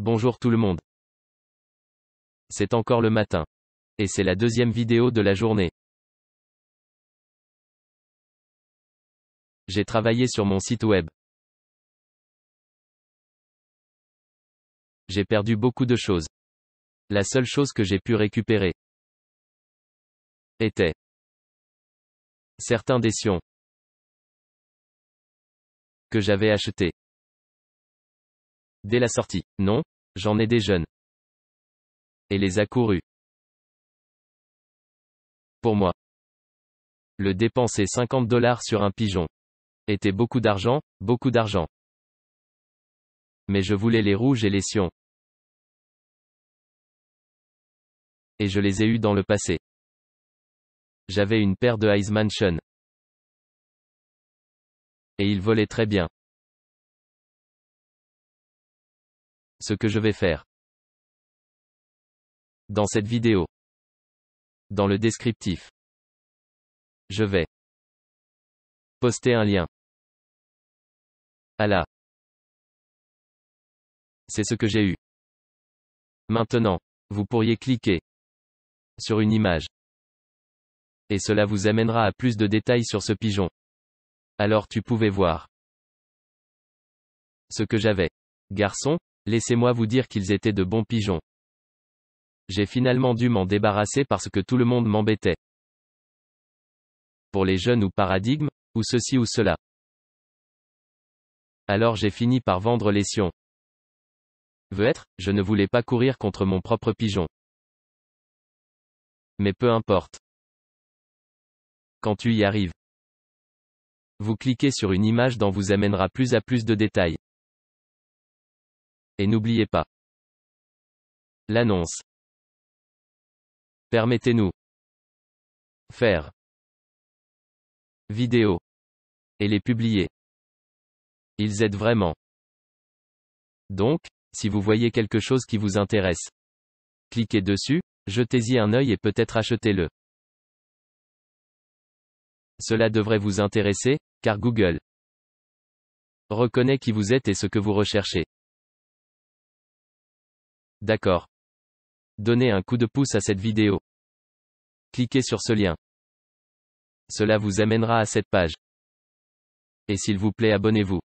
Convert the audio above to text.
Bonjour tout le monde. C'est encore le matin. Et c'est la deuxième vidéo de la journée. J'ai travaillé sur mon site web. J'ai perdu beaucoup de choses. La seule chose que j'ai pu récupérer était certains des que j'avais achetés. Dès la sortie. Non, j'en ai des jeunes. Et les a courus. Pour moi. Le dépenser 50 dollars sur un pigeon. Était beaucoup d'argent, beaucoup d'argent. Mais je voulais les rouges et les sions. Et je les ai eus dans le passé. J'avais une paire de Ice Mansion. Et ils volaient très bien. ce que je vais faire dans cette vidéo. Dans le descriptif, je vais poster un lien à la c'est ce que j'ai eu. Maintenant, vous pourriez cliquer sur une image. Et cela vous amènera à plus de détails sur ce pigeon. Alors tu pouvais voir ce que j'avais. Garçon, Laissez-moi vous dire qu'ils étaient de bons pigeons. J'ai finalement dû m'en débarrasser parce que tout le monde m'embêtait. Pour les jeunes ou paradigmes, ou ceci ou cela. Alors j'ai fini par vendre les sions. veut être, je ne voulais pas courir contre mon propre pigeon. Mais peu importe. Quand tu y arrives, vous cliquez sur une image dont vous amènera plus à plus de détails. Et n'oubliez pas. L'annonce. Permettez-nous. Faire. Vidéo. Et les publier. Ils aident vraiment. Donc, si vous voyez quelque chose qui vous intéresse, cliquez dessus, jetez-y un œil et peut-être achetez-le. Cela devrait vous intéresser, car Google reconnaît qui vous êtes et ce que vous recherchez. D'accord. Donnez un coup de pouce à cette vidéo. Cliquez sur ce lien. Cela vous amènera à cette page. Et s'il vous plaît abonnez-vous.